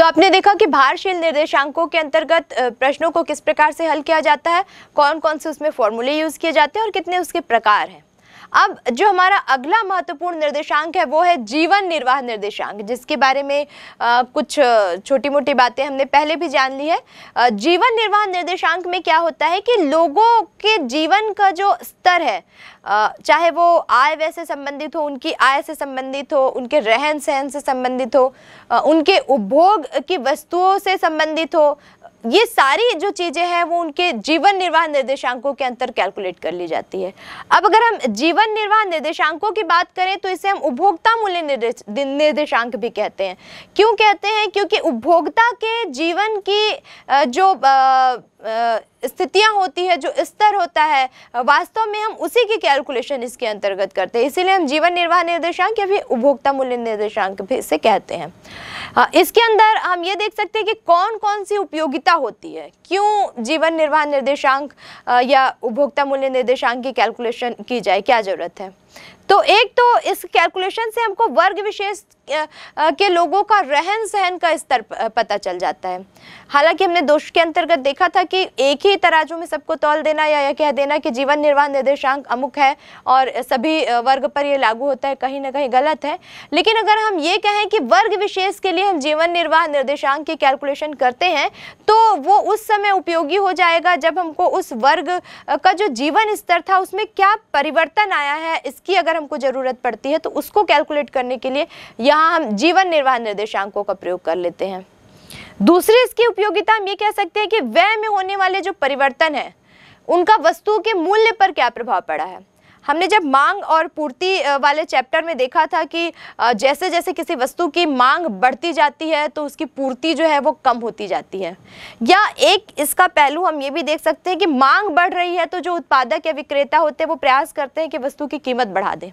तो आपने देखा कि भारशील निर्देशांकों के अंतर्गत प्रश्नों को किस प्रकार से हल किया जाता है कौन कौन से उसमें फॉर्मूले यूज़ किए जाते हैं और कितने उसके प्रकार हैं अब जो हमारा अगला महत्वपूर्ण निर्देशांक है वो है जीवन निर्वाह निर्देशांक जिसके बारे में आ, कुछ छोटी मोटी बातें हमने पहले भी जान ली है जीवन निर्वाह निर्देशांक में क्या होता है कि लोगों के जीवन का जो स्तर है चाहे वो आय व्यय से संबंधित हो उनकी आय से संबंधित हो उनके रहन सहन से संबंधित हो उनके उपभोग की वस्तुओं से संबंधित हो ये सारी जो चीज़ें हैं वो उनके जीवन निर्वाह निर्देशांकों के अंतर कैलकुलेट कर ली जाती है अब अगर हम जीवन निर्वाह निर्देशांकों की बात करें तो इसे हम उपभोक्ता मूल्य निर्देश निर्देशांक भी कहते हैं क्यों कहते हैं क्योंकि उपभोक्ता के जीवन की जो स्थितियां होती है जो स्तर होता है वास्तव में हम उसी की कैलकुलेशन इसके अंतर्गत करते हैं इसीलिए हम जीवन निर्वाह निर्देशांक या फिर उपभोक्ता मूल्य निर्देशांक भी इसे कहते हैं इसके अंदर हम ये देख सकते हैं कि कौन कौन सी उपयोगिता चिंता होती है क्यों जीवन निर्वाह निर्देशांक या उपभोक्ता मूल्य निर्देशांक की कैलकुलेशन की जाए क्या ज़रूरत है तो एक तो इस कैलकुलेशन से हमको वर्ग विशेष के लोगों का रहन सहन का स्तर पता चल जाता है हालांकि हमने दोष के अंतर्गत देखा था कि एक ही तराजू में सबको तौल देना या यह कह देना कि जीवन निर्वाह निर्देशांक अमुक है और सभी वर्ग पर यह लागू होता है कहीं ना कहीं गलत है लेकिन अगर हम ये कहें कि वर्ग विशेष के लिए हम जीवन निर्वाह निर्देशांक की कैलकुलेशन करते हैं तो वो उस समय उपयोगी हो जाएगा जब हमको उस वर्ग का जो जीवन स्तर था उसमें क्या परिवर्तन आया है इसकी अगर हमको ज़रूरत पड़ती है तो उसको कैलकुलेट करने के लिए यह यहाँ हम जीवन निर्वाह निर्देशांकों का प्रयोग कर लेते हैं दूसरी इसकी उपयोगिता हम ये कह सकते हैं कि व्यय में होने वाले जो परिवर्तन है उनका वस्तु के मूल्य पर क्या प्रभाव पड़ा है हमने जब मांग और पूर्ति वाले चैप्टर में देखा था कि जैसे जैसे किसी वस्तु की मांग बढ़ती जाती है तो उसकी पूर्ति जो है वो कम होती जाती है या एक इसका पहलू हम ये भी देख सकते हैं कि मांग बढ़ रही है तो जो उत्पादक या विक्रेता होते हैं वो प्रयास करते हैं कि वस्तु की कीमत बढ़ा दें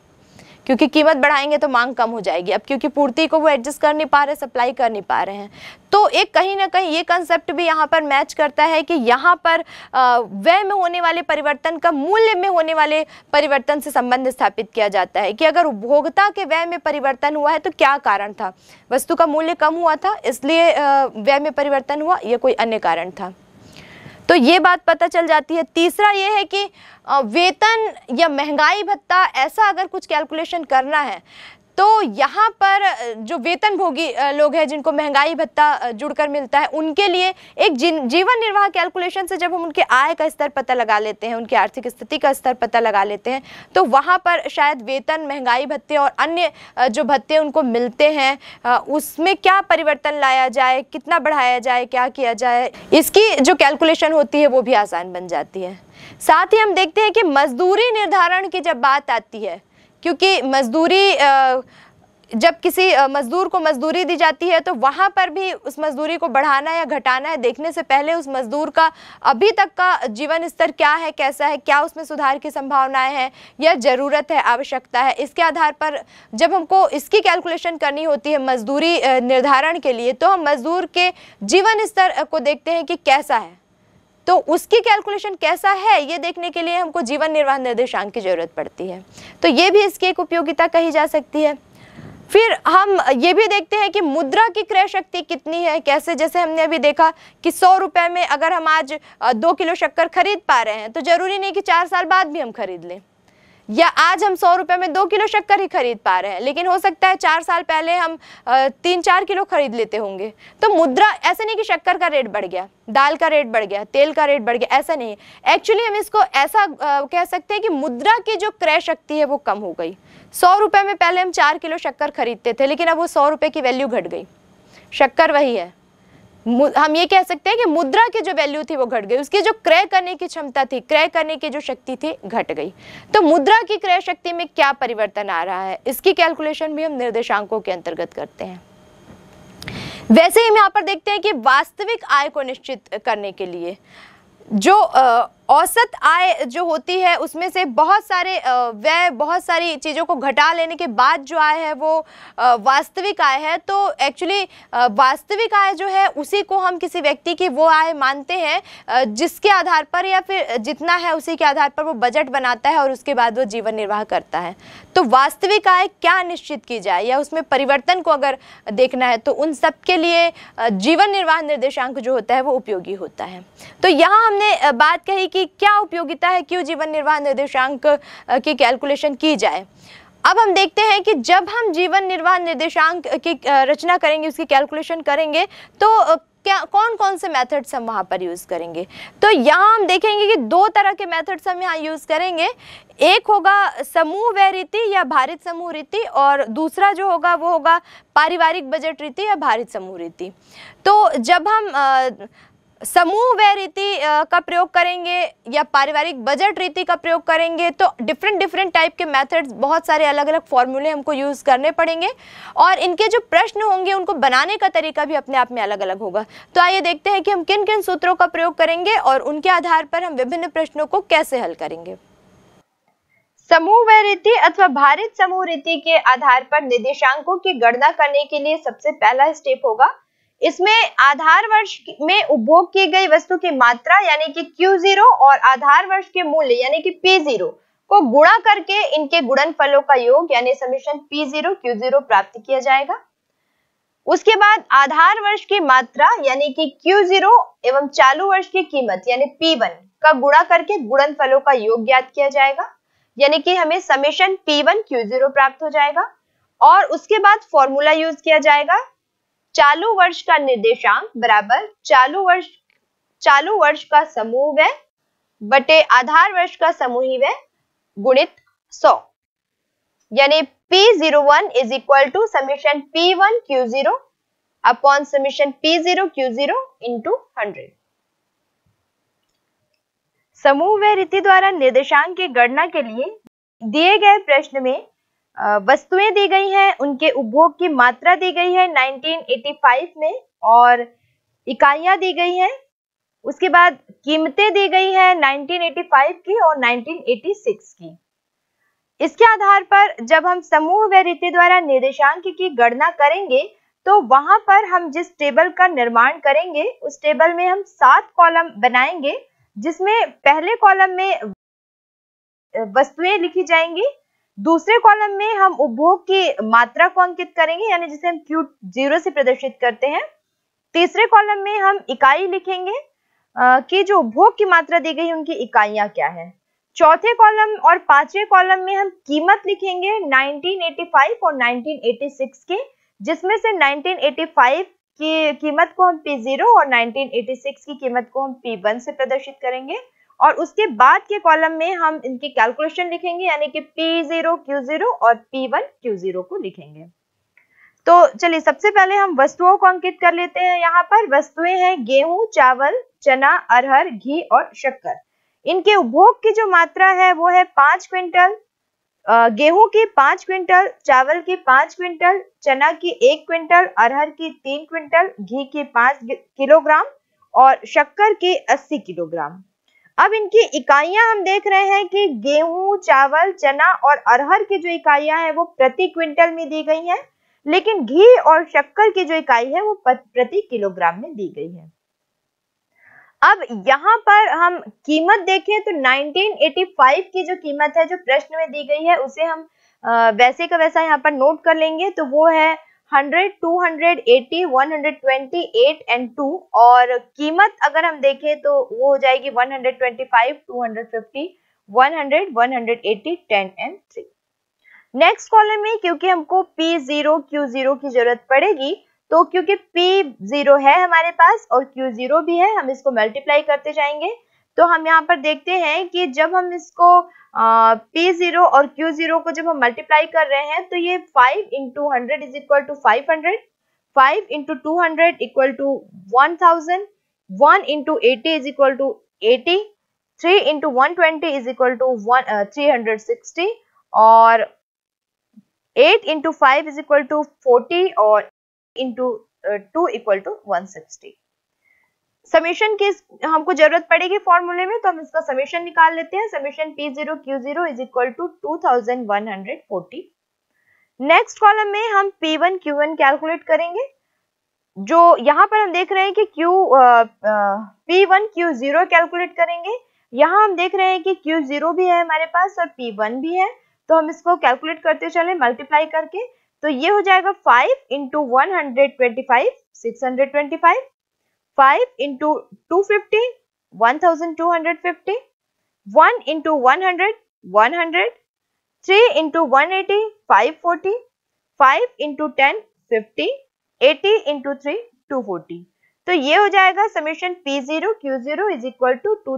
क्योंकि कीमत बढ़ाएंगे तो मांग कम हो जाएगी अब क्योंकि पूर्ति को वो एडजस्ट कर नहीं पा रहे सप्लाई कर नहीं पा रहे हैं तो एक कहीं ना कहीं ये कंसेप्ट भी यहाँ पर मैच करता है कि यहाँ पर व्यय में होने वाले परिवर्तन का मूल्य में होने वाले परिवर्तन से संबंध स्थापित किया जाता है कि अगर उपभोक्ता के व्यय में परिवर्तन हुआ है तो क्या कारण था वस्तु का मूल्य कम हुआ था इसलिए व्यय में परिवर्तन हुआ यह कोई अन्य कारण था तो ये बात पता चल जाती है तीसरा ये है कि वेतन या महंगाई भत्ता ऐसा अगर कुछ कैलकुलेशन करना है तो यहाँ पर जो वेतन भोगी लोग हैं जिनको महंगाई भत्ता जुड़कर मिलता है उनके लिए एक जीवन निर्वाह कैलकुलेशन से जब हम उनके आय का स्तर पता लगा लेते हैं उनकी आर्थिक स्थिति का स्तर पता लगा लेते हैं तो वहाँ पर शायद वेतन महंगाई भत्ते और अन्य जो भत्ते उनको मिलते हैं उसमें क्या परिवर्तन लाया जाए कितना बढ़ाया जाए क्या किया जाए इसकी जो कैलकुलेशन होती है वो भी आसान बन जाती है साथ ही हम देखते हैं कि मजदूरी निर्धारण की जब बात आती है क्योंकि मजदूरी जब किसी मजदूर को मजदूरी दी जाती है तो वहाँ पर भी उस मजदूरी को बढ़ाना या घटाना है देखने से पहले उस मजदूर का अभी तक का जीवन स्तर क्या है कैसा है क्या उसमें सुधार की संभावनाएं हैं या ज़रूरत है आवश्यकता है इसके आधार पर जब हमको इसकी कैलकुलेशन करनी होती है मजदूरी निर्धारण के लिए तो हम मजदूर के जीवन स्तर को देखते हैं कि कैसा है तो उसकी कैलकुलेशन कैसा है ये देखने के लिए हमको जीवन निर्वाह निर्देशांक की ज़रूरत पड़ती है तो ये भी इसकी एक उपयोगिता कही जा सकती है फिर हम ये भी देखते हैं कि मुद्रा की क्रय शक्ति कितनी है कैसे जैसे हमने अभी देखा कि सौ रुपये में अगर हम आज दो किलो शक्कर खरीद पा रहे हैं तो ज़रूरी नहीं कि चार साल बाद भी हम खरीद लें या आज हम सौ रुपये में दो किलो शक्कर ही खरीद पा रहे हैं लेकिन हो सकता है चार साल पहले हम तीन चार किलो खरीद लेते होंगे तो मुद्रा ऐसा नहीं कि शक्कर का रेट बढ़ गया दाल का रेट बढ़ गया तेल का रेट बढ़ गया ऐसा नहीं एक्चुअली हम इसको ऐसा कह सकते हैं कि मुद्रा की जो क्रय शक्ति है वो कम हो गई सौ रुपये में पहले हम चार किलो शक्कर खरीदते थे लेकिन अब वो सौ रुपये की वैल्यू घट गई शक्कर वही है हम ये कह सकते हैं कि मुद्रा की जो वैल्यू थी वो घट गई उसकी जो क्रय करने की क्षमता थी क्रय करने की जो शक्ति थी घट गई तो मुद्रा की क्रय शक्ति में क्या परिवर्तन आ रहा है इसकी कैलकुलेशन भी हम निर्देशांकों के अंतर्गत करते हैं वैसे ही हम यहाँ पर देखते हैं कि वास्तविक आय को निश्चित करने के लिए जो आ, औसत आय जो होती है उसमें से बहुत सारे व्यय बहुत सारी चीज़ों को घटा लेने के बाद जो आय है वो वास्तविक आय है तो एक्चुअली वास्तविक आय जो है उसी को हम किसी व्यक्ति की वो आय मानते हैं जिसके आधार पर या फिर जितना है उसी के आधार पर वो बजट बनाता है और उसके बाद वो जीवन निर्वाह करता है तो वास्तविक आय क्या निश्चित की जाए या उसमें परिवर्तन को अगर देखना है तो उन सब के लिए जीवन निर्वाह निर्देशांक जो होता है वो उपयोगी होता है तो यहाँ हमने बात कही कि की क्या उपयोगिता है क्यों जीवन निर्वाह निर्देशांक की कैलकुलेशन की जाए अब हम देखते हैं कि जब हम जीवन निर्वाह निर्देशांक की रचना करेंगे उसकी कैलकुलेशन करेंगे तो क्या कौन कौन से मेथड्स हम वहाँ पर यूज़ करेंगे तो यहाँ हम देखेंगे कि दो तरह के मेथड्स हम यहाँ यूज़ करेंगे एक होगा समूह वह रीति या भारित समूह रीति और दूसरा जो होगा वो होगा पारिवारिक बजट रीति या भारित समूह रीति तो जब हम समूह व्यय रीति का प्रयोग करेंगे या पारिवारिक बजट रीति का प्रयोग करेंगे तो डिफरेंट डिफरेंट टाइप के मेथड्स बहुत सारे अलग अलग फॉर्मूले हमको यूज़ करने पड़ेंगे और इनके जो प्रश्न होंगे उनको बनाने का तरीका भी अपने आप में अलग अलग होगा तो आइए देखते हैं कि हम किन किन सूत्रों का प्रयोग करेंगे और उनके आधार पर हम विभिन्न प्रश्नों को कैसे हल करेंगे समूह व्य रीति अथवा भारत समूह रीति के आधार पर निर्देशांकों की गणना करने के लिए सबसे पहला स्टेप होगा इसमें आधार वर्ष में उपभोग की गई वस्तु की मात्रा यानी कि Q0 और आधार वर्ष के मूल्य यानी कि P0 को गुणा करके इनके गुणन फलों का योग यानी समीशन P0 Q0 प्राप्त किया जाएगा उसके बाद आधार वर्ष की मात्रा यानी कि Q0 एवं चालू वर्ष की कीमत यानी P1 का गुणा करके गुणन फलों का योग ज्ञात किया जाएगा यानी कि हमें समेशन P1 Q0 प्राप्त हो जाएगा और उसके बाद फॉर्मूला यूज किया जाएगा चालू वर्ष का निर्देशांक बराबर चालू वर्ष चालू वर्ष का समूह व्यय बटे आधार वर्ष का समूही व्यय गुणित 100 यानी P01 zero one is equal to summation P one Q zero upon summation P zero Q zero into hundred समूह व रीति द्वारा निर्देशांक की गणना के लिए दिए गए प्रश्न में वस्तुएं दी गई हैं उनके उपभोग की मात्रा दी गई है 1985 में और इकाइयां दी गई हैं उसके बाद कीमतें दी गई हैं 1985 की और 1986 की इसके आधार पर जब हम समूह व रीति द्वारा निर्देशांक की गणना करेंगे तो वहां पर हम जिस टेबल का निर्माण करेंगे उस टेबल में हम सात कॉलम बनाएंगे जिसमें पहले कॉलम में वस्तुएं लिखी जाएंगी दूसरे कॉलम में हम उपभोग की मात्रा को अंकित करेंगे यानी जिसे हम क्यू जीरो से प्रदर्शित करते हैं तीसरे कॉलम में हम इकाई लिखेंगे कि जो उपभोग की मात्रा दी गई उनकी इकाइयां क्या है चौथे कॉलम और पांचवे कॉलम में हम कीमत लिखेंगे 1985 और 1986 की जिसमें से 1985 की कीमत को हम P0 और 1986 की कीमत को हम P1 से प्रदर्शित करेंगे और उसके बाद के कॉलम में हम इनकी कैलकुलेशन लिखेंगे यानी कि P0 Q0 और P1 Q0 को लिखेंगे तो चलिए सबसे पहले हम वस्तुओं को अंकित कर लेते हैं यहाँ पर वस्तुएं हैं गेहूं चावल चना अरहर घी और शक्कर इनके उपभोग की जो मात्रा है वो है पांच क्विंटल गेहूं की पांच क्विंटल चावल की पांच क्विंटल चना की एक क्विंटल अरहर की तीन क्विंटल घी की पांच किलोग्राम और शक्कर की अस्सी किलोग्राम अब इनकी इकाइयां हम देख रहे हैं कि गेहूं चावल चना और अरहर की जो इकाइयां हैं वो प्रति क्विंटल में दी गई हैं लेकिन घी और शक्कर की जो इकाई है वो प्रति किलोग्राम में दी गई है अब यहाँ पर हम कीमत देखें तो 1985 की जो कीमत है जो प्रश्न में दी गई है उसे हम वैसे का वैसा यहाँ पर नोट कर लेंगे तो वो है hundred twenty eight and two और कीमत अगर हम देखें तो वो हो जाएगी hundred one hundred 180, ten and three next column में क्योंकि हमको P0, Q0 की जरूरत पड़ेगी तो क्योंकि P0 है हमारे पास और Q0 भी है हम इसको मल्टीप्लाई करते जाएंगे तो हम यहाँ पर देखते हैं कि जब हम इसको P0 और क्यू जीरो को जब हम मल्टीप्लाई कर रहे हैं तो ये 5 into hundred is equal to five hundred five into two hundred equal to one thousand one into eighty is equal to eighty three into one twenty is equal to one three hundred sixty और eight into five is equal to forty और into two equal to one sixty summation की हमको जरूरत पड़ेगी फॉर्मूले में तो हम इसका समेशन निकाल लेते हैं summation P zero Q zero is equal to two thousand one hundred forty next column में हम P one Q one calculate करेंगे जो यहाँ पर हम देख रहे हैं कि Q P one Q zero calculate करेंगे यहाँ हम देख रहे हैं कि क्यू जीरो भी है हमारे पास और पी वन भी है तो हम इसको कैलकुलेट करते चले मल्टीप्लाई करके तो ये हो जाएगा five into one hundred twenty five six hundred twenty five 5 into 250, 1250, 1 into 100, 100, 3 into 180, 540, 5 into 10, 50, 80 into 3, 240. तो ये हो जाएगा summation P0 zero Q zero is equal to two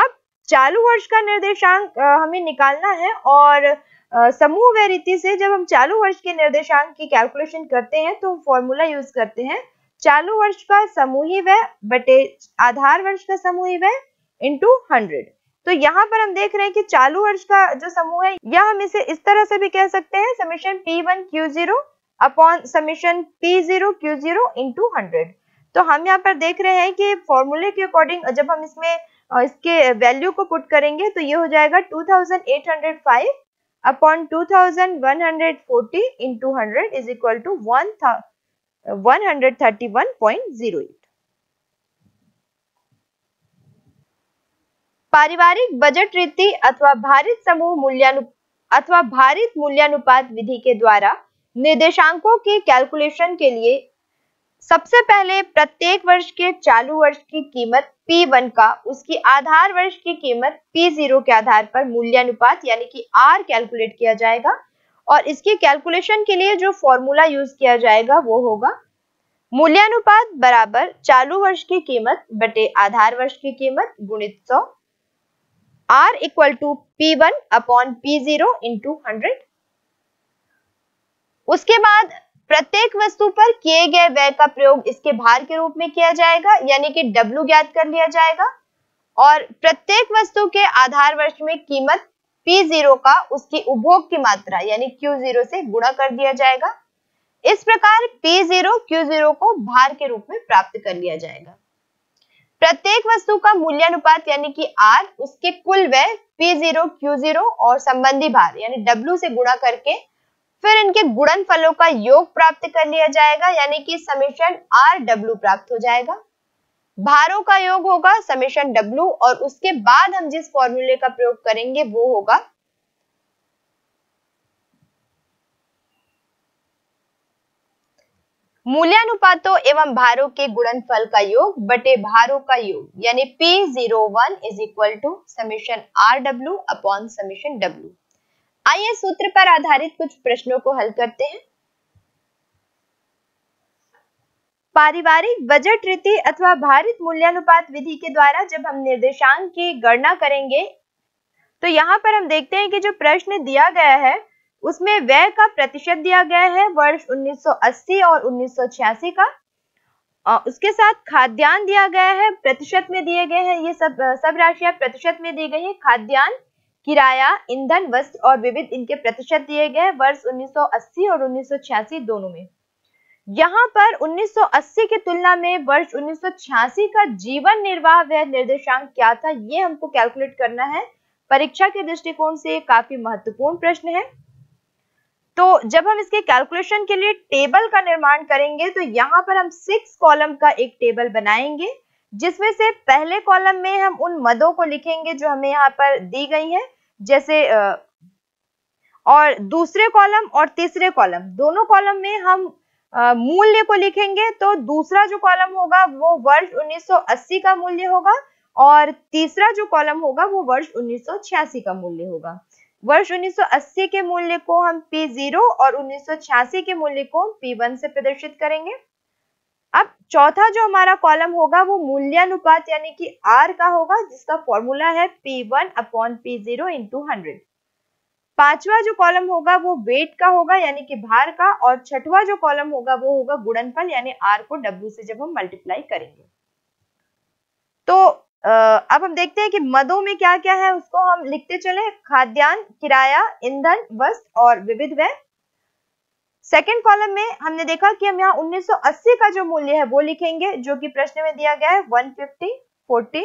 अब चालू वर्ष का निर्देशांक हमें निकालना है और समूह व रीति से जब हम चालू वर्ष के निर्देशांक की कैलकुलेशन करते हैं तो फॉर्मूला यूज करते हैं चालू वर्ष का समूही व्यय बटे आधार वर्ष का समूही व्यय इंटू हंड्रेड तो यहाँ पर हम देख रहे हैं कि चालू वर्ष का जो समूह है यह हम इसे इस तरह से भी कह सकते हैं summation P one Q zero upon summation P zero Q zero into hundred तो हम यहाँ पर देख रहे हैं कि फॉर्मूले के अकॉर्डिंग जब हम इसमें इसके वैल्यू को पुट करेंगे तो ये हो जाएगा two thousand eight hundred five upon 2140 into 100 is equal to 131.08. पारिवारिक बजट रीति अथवा भारित समूह मूल्यानु अथवा भारित मूल्यानुपात विधि के द्वारा निर्देशांकों के कैलकुलेशन के लिए सबसे पहले प्रत्येक वर्ष के चालू वर्ष की कीमत P1 का उसकी आधार वर्ष की कीमत P0 के आधार पर अनुपात यानी कि R कैलकुलेट किया जाएगा और इसके कैलकुलेशन के लिए जो फॉर्मूला यूज किया जाएगा वो होगा मूल्यानुपात बराबर चालू वर्ष की कीमत बटे आधार वर्ष की कीमत गुणित सौ R equal to P one upon P zero into hundred उसके बाद प्रत्येक वस्तु पर किए गए व्यय का प्रयोग इसके भार के रूप में किया जाएगा यानी कि W ज्ञात कर लिया जाएगा और प्रत्येक वस्तु के आधार वर्ष में कीमत P0 का उसकी उपभोग की मात्रा यानी Q0 से गुणा कर दिया जाएगा इस प्रकार P0 Q0 को भार के रूप में प्राप्त कर लिया जाएगा प्रत्येक वस्तु का मूल्य अनुपात यानी कि आर उसके कुल व्यय पी जीरो क्यू जीरो और संबंधी भार यानी W से गुणा करके फिर इनके गुणन फलों का योग प्राप्त कर लिया जाएगा यानी कि समीशन आर डब्ल्यू प्राप्त हो जाएगा भारों का योग होगा समीशन डब्ल्यू और उसके बाद हम जिस फॉर्मूले का प्रयोग करेंगे वो होगा मूल्यानुपातों एवं भारों के गुणनफल का योग बटे भारों का योग यानी P01 zero one is equal to summation R W upon summation W आइए सूत्र पर आधारित कुछ प्रश्नों को हल करते हैं पारिवारिक बजट रीति अथवा भारित मूल्यानुपात विधि के द्वारा जब हम निर्देशांक की गणना करेंगे तो यहाँ पर हम देखते हैं कि जो प्रश्न दिया गया है उसमें व्यय का प्रतिशत दिया गया है वर्ष 1980 और 1986 का और उसके साथ खाद्यान्न दिया गया है प्रतिशत में दिए गए हैं ये सब सब राशियां प्रतिशत में दी गई है खाद्यान्न किराया ईंधन वस्त्र और विविध इनके प्रतिशत दिए गए वर्ष 1980 और 1986 दोनों में यहाँ पर 1980 की तुलना में वर्ष 1986 का जीवन निर्वाह व्यय निर्देशांक क्या था ये हमको कैलकुलेट करना है परीक्षा के दृष्टिकोण से काफी महत्वपूर्ण प्रश्न है तो जब हम इसके कैलकुलेशन के लिए टेबल का निर्माण करेंगे तो यहाँ पर हम सिक्स कॉलम का एक टेबल बनाएंगे जिसमें से पहले कॉलम में हम उन मदों को लिखेंगे जो हमें यहाँ पर दी गई है जैसे और दूसरे कॉलम और तीसरे कॉलम दोनों कॉलम में हम मूल्य को लिखेंगे तो दूसरा जो कॉलम होगा वो वर्ष 1980 का मूल्य होगा और तीसरा जो कॉलम होगा वो वर्ष 1986 का मूल्य होगा वर्ष 1980 के मूल्य को हम P0 और 1986 के मूल्य को P1 से प्रदर्शित करेंगे अब चौथा जो हमारा कॉलम होगा वो मूल्यानुपात यानी कि आर का होगा जिसका फॉर्मूला है P one upon P zero into hundred पांचवा जो कॉलम होगा वो वेट का होगा यानी कि भार का और छठवा जो कॉलम होगा वो होगा गुणनफल यानी आर को डब्ल्यू से जब हम मल्टीप्लाई करेंगे तो अब हम देखते हैं कि मदों में क्या क्या है उसको हम लिखते चले खाद्यान्न किराया ईंधन वस्त्र और विविध व्यय सेकेंड कॉलम में हमने देखा कि हम यहाँ 1980 का जो मूल्य है वो लिखेंगे जो कि प्रश्न में दिया गया है 150, 40,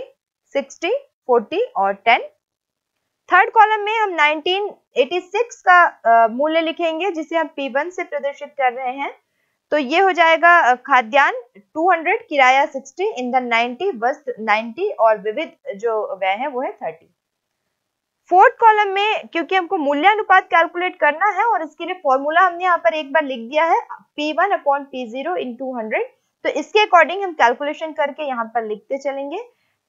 60, 40 और 10. थर्ड कॉलम में हम 1986 का मूल्य लिखेंगे जिसे हम P1 से प्रदर्शित कर रहे हैं तो ये हो जाएगा खाद्यान्न 200 किराया 60 ईंधन 90 वस्त्र 90 और विविध जो व्यय है वो है 30 फोर्थ कॉलम में क्योंकि हमको मूल्य अनुपात कैलकुलेट करना है और इसके लिए फॉर्मूला हमने यहाँ पर एक बार लिख दिया है P1 one upon P zero into तो इसके अकॉर्डिंग हम कैलकुलेशन करके यहाँ पर लिखते चलेंगे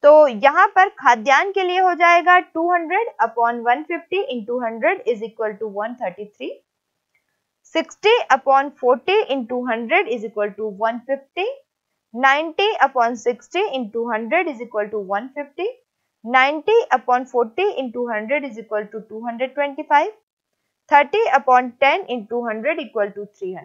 तो यहाँ पर खाद्यान्न के लिए हो जाएगा 200 hundred upon one fifty into hundred is equal to one thirty three sixty upon forty into hundred is equal to one fifty ninety upon sixty into hundred is equal to one fifty 90 upon 40 into 100 is equal to 225. 30 upon 10 into 100 equal to 300.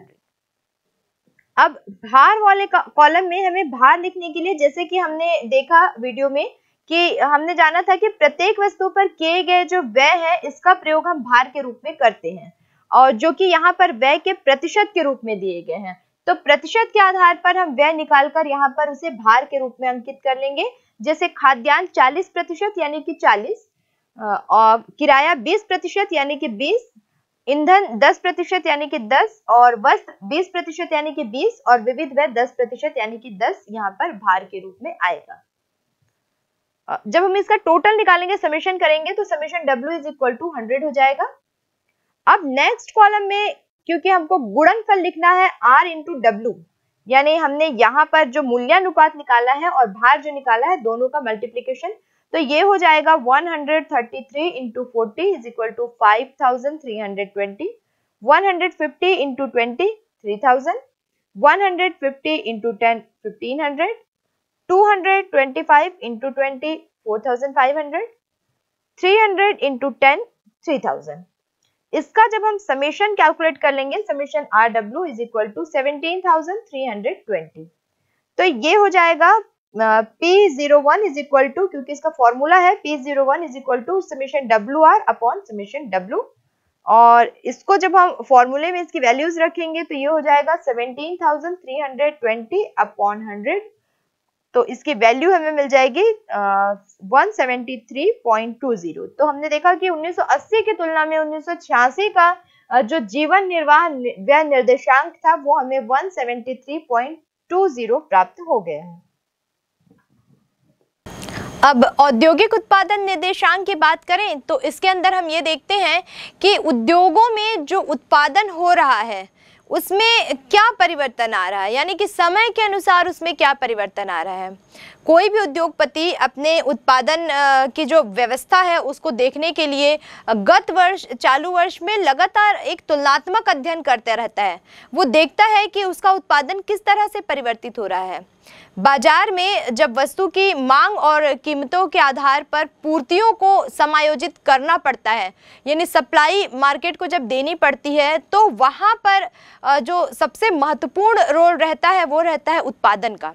अब भार वाले column में हमें भार लिखने के लिए जैसे कि हमने देखा वीडियो में कि हमने जाना था कि प्रत्येक वस्तु पर किए गए जो व्यय है इसका प्रयोग हम भार के रूप में करते हैं और जो कि यहाँ पर व्यय के प्रतिशत के रूप में दिए गए हैं तो प्रतिशत के आधार पर हम व्यय निकालकर यहाँ पर उसे भार के रूप में अंकित कर लेंगे जैसे खाद्यान्न चालीस प्रतिशत यानी कि चालीस और किराया बीस प्रतिशत यानी कि बीस ईंधन दस प्रतिशत यानी कि दस और वस्त्र बीस प्रतिशत यानी कि बीस और विविध व्यय दस प्रतिशत यानी कि दस यहाँ पर भार के रूप में आएगा जब हम इसका टोटल निकालेंगे समेशन करेंगे तो summation W is equal to hundred हो जाएगा अब नेक्स्ट कॉलम में क्योंकि हमको गुणनफल लिखना है R इंटू डब्ल्यू यानी हमने यहाँ पर जो मूल्यानुपात निकाला है और भार जो निकाला है दोनों का मल्टीप्लीकेशन तो ये हो जाएगा one hundred thirty three into forty is equal to five thousand three hundred twenty one hundred fifty into twenty three thousand one hundred fifty into ten fifteen hundred two hundred twenty five into twenty four thousand five hundred three hundred into ten three thousand इसका जब हम summation calculate कर लेंगे summation R W is equal to seventeen thousand three hundred twenty तो ये हो जाएगा P zero one is equal to क्योंकि इसका फॉर्मूला है P zero one is equal to summation W R upon summation W और इसको जब हम फॉर्मूले में इसकी वैल्यूज रखेंगे तो ये हो जाएगा seventeen thousand three hundred twenty upon hundred तो इसकी वैल्यू हमें मिल जाएगी one seventy three point two zero तो हमने देखा कि 1980 की तुलना में 1986 का जो जीवन निर्वाह व्यय निर्देशांक था वो हमें 173.20 प्राप्त हो गया है अब औद्योगिक उत्पादन निर्देशांक की बात करें तो इसके अंदर हम ये देखते हैं कि उद्योगों में जो उत्पादन हो रहा है उसमें क्या परिवर्तन आ रहा है यानी कि समय के अनुसार उसमें क्या परिवर्तन आ रहा है कोई भी उद्योगपति अपने उत्पादन की जो व्यवस्था है उसको देखने के लिए गत वर्ष चालू वर्ष में लगातार एक तुलनात्मक अध्ययन करते रहता है वो देखता है कि उसका उत्पादन किस तरह से परिवर्तित हो रहा है बाजार में जब वस्तु की मांग और कीमतों के आधार पर पूर्तियों को समायोजित करना पड़ता है यानी सप्लाई मार्केट को जब देनी पड़ती है तो वहाँ पर जो सबसे महत्वपूर्ण रोल रहता है वो रहता है उत्पादन का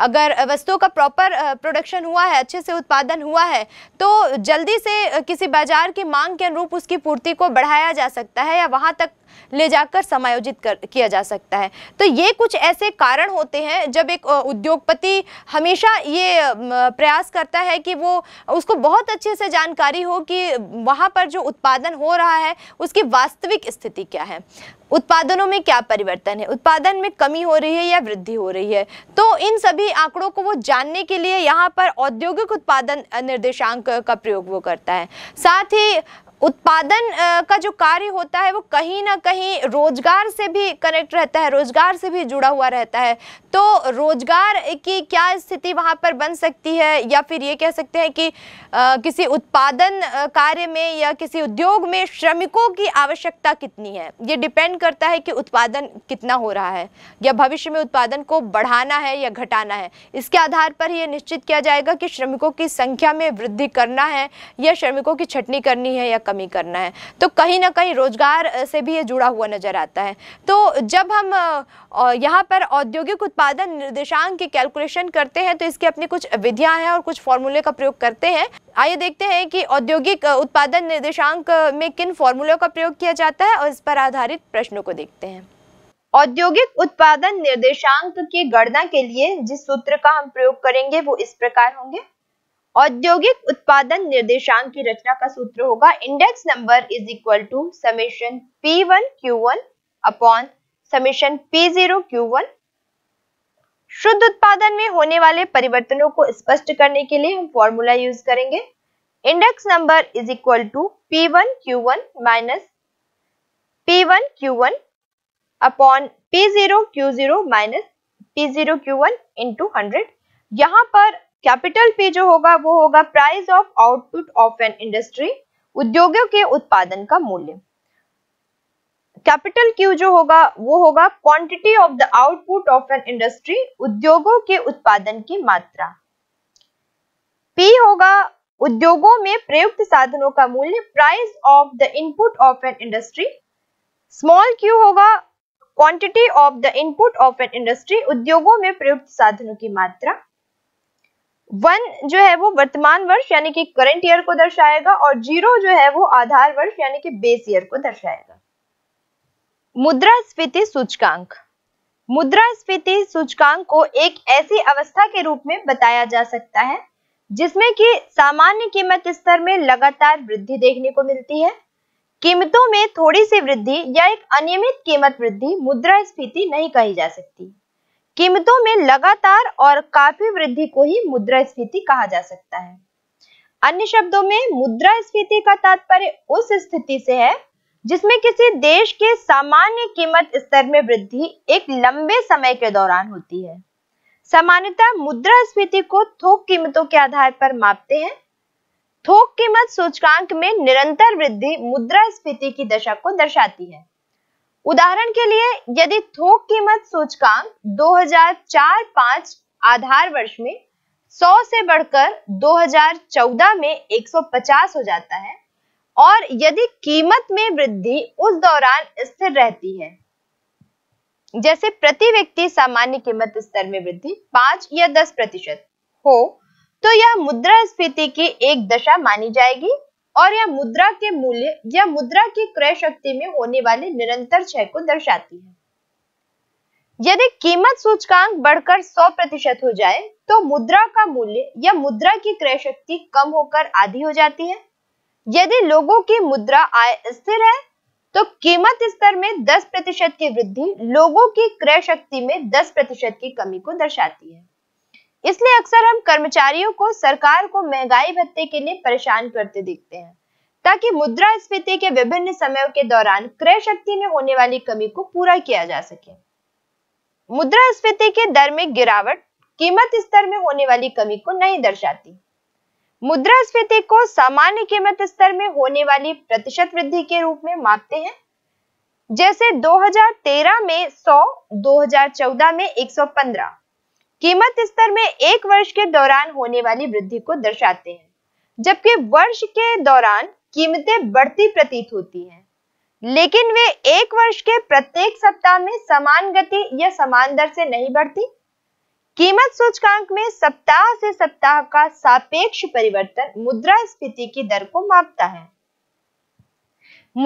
अगर वस्तुओं का प्रॉपर प्रोडक्शन हुआ है अच्छे से उत्पादन हुआ है तो जल्दी से किसी बाजार की मांग के अनुरूप उसकी पूर्ति को बढ़ाया जा सकता है या वहाँ तक ले जाकर समायोजित कर किया जा सकता है तो ये कुछ ऐसे कारण होते हैं जब एक उद्योगपति हमेशा ये प्रयास करता है कि वो उसको बहुत अच्छे से जानकारी हो कि वहाँ पर जो उत्पादन हो रहा है उसकी वास्तविक स्थिति क्या है उत्पादनों में क्या परिवर्तन है उत्पादन में कमी हो रही है या वृद्धि हो रही है तो इन सभी आंकड़ों को वो जानने के लिए यहाँ पर औद्योगिक उत्पादन निर्देशांक का प्रयोग वो करता है साथ ही उत्पादन का जो कार्य होता है वो कहीं ना कहीं रोजगार से भी कनेक्ट रहता है रोजगार से भी जुड़ा हुआ रहता है तो रोजगार की क्या स्थिति वहाँ पर बन सकती है या फिर ये कह सकते हैं कि आ, किसी उत्पादन कार्य में या किसी उद्योग में श्रमिकों की आवश्यकता कितनी है ये डिपेंड करता है कि उत्पादन कितना हो रहा है या भविष्य में उत्पादन को बढ़ाना है या घटाना है इसके आधार पर यह निश्चित किया जाएगा कि श्रमिकों की संख्या में वृद्धि करना है या श्रमिकों की छटनी करनी है या कमी करना है तो कहीं ना कहीं रोजगार से भी ये जुड़ा हुआ नज़र आता है तो जब हम यहाँ पर औद्योगिक उत्पादन निर्देशांक की कैलकुलेशन करते हैं तो इसके अपनी कुछ विधियां हैं और कुछ फॉर्मूले का प्रयोग करते हैं आइए देखते हैं कि औद्योगिक उत्पादन निर्देशांक में किन फॉर्मूलों का प्रयोग किया जाता है और इस पर आधारित प्रश्नों को देखते हैं औद्योगिक उत्पादन निर्देशांक की गणना के लिए जिस सूत्र का हम प्रयोग करेंगे वो इस प्रकार होंगे औद्योगिक उत्पादन निर्देशांक की रचना का सूत्र होगा index number is equal to summation P one Q one upon summation P zero Q one शुद्ध उत्पादन में होने वाले परिवर्तनों को स्पष्ट करने के लिए हम फॉर्मूला यूज करेंगे index number is equal to P one Q one minus P one Q one upon P zero Q zero minus P zero Q one into hundred यहाँ पर कैपिटल पे जो होगा वो होगा price of output of an industry उद्योगों के उत्पादन का मूल्य कैपिटल क्यू जो होगा वो होगा quantity of the output of an industry उद्योगों के उत्पादन की मात्रा पी होगा उद्योगों में प्रयुक्त साधनों का मूल्य price of the input of an industry small Q होगा quantity of the input of an industry उद्योगों में प्रयुक्त साधनों की मात्रा वन जो है वो वर्तमान वर्ष यानी कि करंट ईयर को दर्शाएगा और जीरो जो है वो आधार वर्ष यानी कि बेस ईयर को दर्शाएगा स्फीति सूचकांक मुद्रास्फीति सूचकांक को एक ऐसी अवस्था के रूप में बताया जा सकता है जिसमें कि सामान्य कीमत स्तर में लगातार वृद्धि देखने को मिलती है कीमतों में थोड़ी सी वृद्धि या एक अनियमित कीमत वृद्धि मुद्रास्फीति नहीं कही जा सकती कीमतों में लगातार और काफी वृद्धि को ही मुद्रा स्फीति कहा जा सकता है अन्य शब्दों में स्फीति का तात्पर्य उस स्थिति से है जिसमें किसी देश के सामान्य कीमत स्तर में वृद्धि एक लंबे समय के दौरान होती है सामान्यतः स्फीति को थोक कीमतों के आधार पर मापते हैं थोक कीमत सूचकांक में निरंतर वृद्धि मुद्रा स्फीति की दशा को दर्शाती है उदाहरण के लिए यदि थोक कीमत सूचकांक 2004-5 आधार वर्ष में 100 से बढ़कर 2014 में 150 हो जाता है और यदि कीमत में वृद्धि उस दौरान स्थिर रहती है जैसे प्रति व्यक्ति सामान्य कीमत स्तर में वृद्धि पांच या दस प्रतिशत हो तो यह मुद्रा स्फीति की एक दशा मानी जाएगी और यह मुद्रा के मूल्य या मुद्रा की क्रय शक्ति में होने वाले निरंतर क्षय को दर्शाती है यदि कीमत सूचकांक बढ़कर 100 प्रतिशत हो जाए तो मुद्रा का मूल्य या मुद्रा की क्रय शक्ति कम होकर आधी हो जाती है यदि लोगों की मुद्रा आय स्थिर है तो कीमत स्तर में 10 प्रतिशत की वृद्धि लोगों की क्रय शक्ति में 10 प्रतिशत की कमी को दर्शाती है इसलिए अक्सर हम कर्मचारियों को सरकार को महंगाई भत्ते के लिए परेशान करते देखते हैं ताकि मुद्रा स्फीति के विभिन्न समयों के दौरान क्रय शक्ति में होने वाली कमी को पूरा किया जा सके मुद्रा स्फीति के दर में गिरावट कीमत स्तर में होने वाली कमी को नहीं दर्शाती मुद्रा स्फीति को सामान्य कीमत स्तर में होने वाली प्रतिशत वृद्धि के रूप में मापते हैं जैसे 2013 में 100, 2014 में 115, कीमत स्तर में एक वर्ष के दौरान होने वाली वृद्धि को दर्शाते हैं जबकि वर्ष के दौरान कीमतें बढ़ती प्रतीत होती हैं लेकिन वे एक वर्ष के प्रत्येक सप्ताह में समान गति या समान दर से नहीं बढ़ती कीमत सूचकांक में सप्ताह से सप्ताह का सापेक्ष परिवर्तन मुद्रास्फीति की दर को मापता है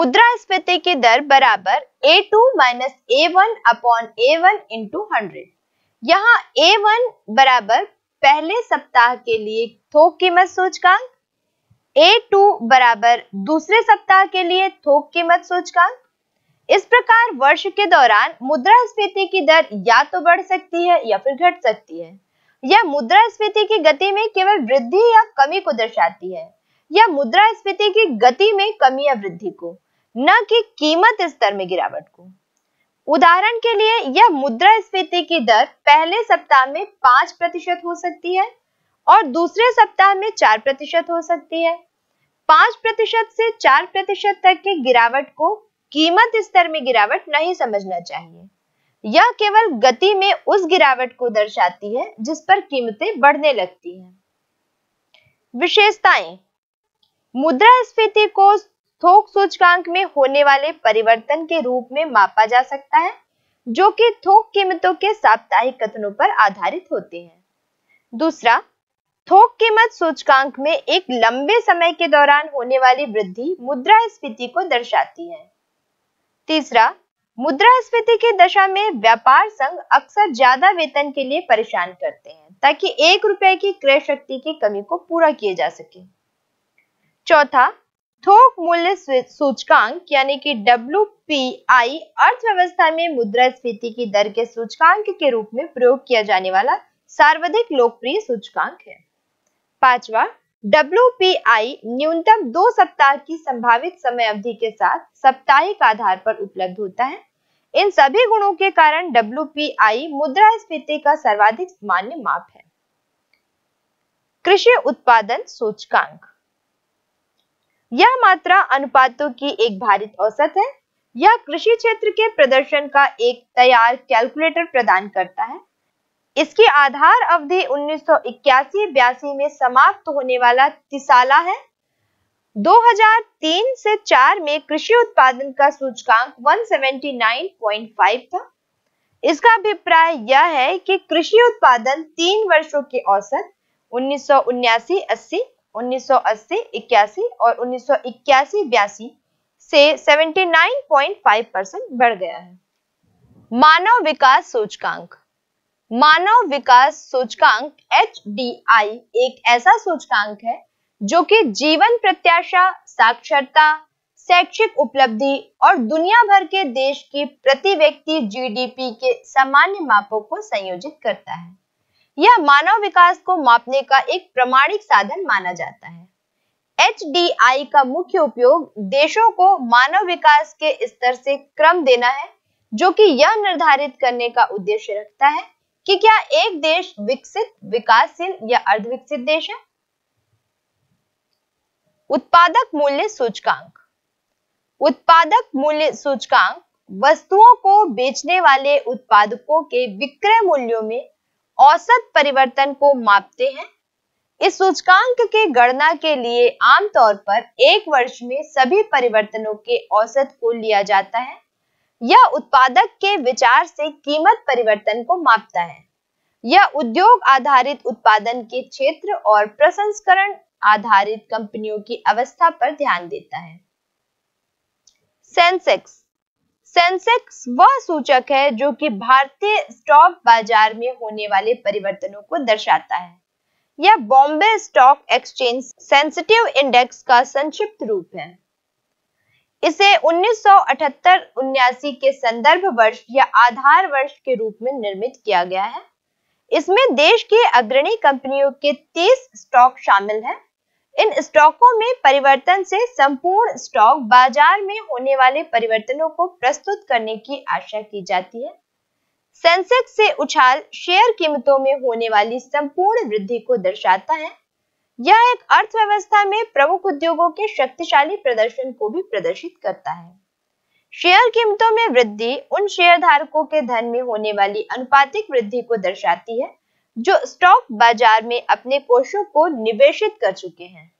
मुद्रास्फीति की दर बराबर A two minus A one upon A one into hundred यहाँ ए वन बराबर पहले सप्ताह के लिए थोक कीमत सूचकांक ए टू बराबर दूसरे सप्ताह के लिए थोक कीमत सूचकांक इस प्रकार वर्ष के दौरान मुद्रास्फीति की दर या तो बढ़ सकती है या फिर घट सकती है यह मुद्रास्फीति की गति में केवल वृद्धि या कमी को दर्शाती है या मुद्रास्फीति की गति में कमी या वृद्धि को न कि कीमत स्तर में गिरावट को उदाहरण के लिए यह मुद्रा स्फीति की दर पहले सप्ताह में पांच प्रतिशत हो सकती है और दूसरे सप्ताह में चार प्रतिशत हो सकती है पांच प्रतिशत से चार प्रतिशत तक की गिरावट को कीमत स्तर में गिरावट नहीं समझना चाहिए यह केवल गति में उस गिरावट को दर्शाती है जिस पर कीमतें बढ़ने लगती हैं विशेषताएं स्फीति को थोक सूचकांक में होने वाले परिवर्तन के रूप में मापा जा सकता है जो कि थोक कीमतों के साप्ताहिक कथनों पर आधारित होते हैं दूसरा थोक कीमत सूचकांक में एक लंबे समय के दौरान होने वाली वृद्धि मुद्रा स्फीति को दर्शाती है तीसरा मुद्रा स्फीति की दशा में व्यापार संघ अक्सर ज्यादा वेतन के लिए परेशान करते हैं ताकि एक रुपए की क्रय शक्ति की कमी को पूरा किया जा सके चौथा थोक मूल्य सूचकांक यानी कि डब्ल्यू अर्थव्यवस्था में मुद्रास्फीति की दर के सूचकांक के रूप में प्रयोग किया जाने वाला सर्वाधिक लोकप्रिय सूचकांक है पांचवा डब्ल्यू न्यूनतम दो सप्ताह की संभावित समय अवधि के साथ साप्ताहिक आधार पर उपलब्ध होता है इन सभी गुणों के कारण डब्ल्यू मुद्रास्फीति का सर्वाधिक मान्य माप है कृषि उत्पादन सूचकांक यह मात्रा अनुपातों की एक भारित औसत है यह कृषि क्षेत्र के प्रदर्शन का एक तैयार कैलकुलेटर प्रदान करता है इसकी आधार अवधि 1981-82 में समाप्त होने वाला तिसाला है 2003 से 4 में कृषि उत्पादन का सूचकांक 179.5 था इसका अभिप्राय यह है कि कृषि उत्पादन तीन वर्षों के औसत उन्नीस 80 1980 इक्यासी और उन्नीस सौ इक्यासी बयासी से 79.5 परसेंट बढ़ गया है मानव विकास सूचकांक मानव विकास सूचकांक एच एक ऐसा सूचकांक है जो कि जीवन प्रत्याशा साक्षरता शैक्षिक उपलब्धि और दुनिया भर के देश की प्रति व्यक्ति जीडीपी के सामान्य मापों को संयोजित करता है यह मानव विकास को मापने का एक प्रमाणिक साधन माना जाता है एच का मुख्य उपयोग देशों को मानव विकास के स्तर से क्रम देना है जो कि यह निर्धारित करने का उद्देश्य रखता है कि क्या एक देश विकसित विकासशील या अर्धविकसित देश है उत्पादक मूल्य सूचकांक उत्पादक मूल्य सूचकांक वस्तुओं को बेचने वाले उत्पादकों के विक्रय मूल्यों में औसत परिवर्तन को मापते हैं इस सूचकांक के गणना के लिए आमतौर पर एक वर्ष में सभी परिवर्तनों के औसत को लिया जाता है यह उत्पादक के विचार से कीमत परिवर्तन को मापता है यह उद्योग आधारित उत्पादन के क्षेत्र और प्रसंस्करण आधारित कंपनियों की अवस्था पर ध्यान देता है सेंसेक्स सेंसेक्स वह सूचक है जो कि भारतीय स्टॉक बाजार में होने वाले परिवर्तनों को दर्शाता है यह Bombay stock exchange sensitive index का संक्षिप्त रूप है इसे 1978-79 के संदर्भ वर्ष या आधार वर्ष के रूप में निर्मित किया गया है इसमें देश के अग्रणी कंपनियों के 30 स्टॉक शामिल हैं इन स्टॉकों में परिवर्तन से संपूर्ण स्टॉक बाजार में होने वाले परिवर्तनों को प्रस्तुत करने की आशा की जाती है सेंसेक्स से उछाल शेयर कीमतों में होने वाली संपूर्ण वृद्धि को दर्शाता है यह एक अर्थव्यवस्था में प्रमुख उद्योगों के शक्तिशाली प्रदर्शन को भी प्रदर्शित करता है शेयर कीमतों में वृद्धि उन शेयरधारकों के धन में होने वाली अनुपातिक वृद्धि को दर्शाती है जो स्टॉक बाजार में अपने कोषों को निवेशित कर चुके हैं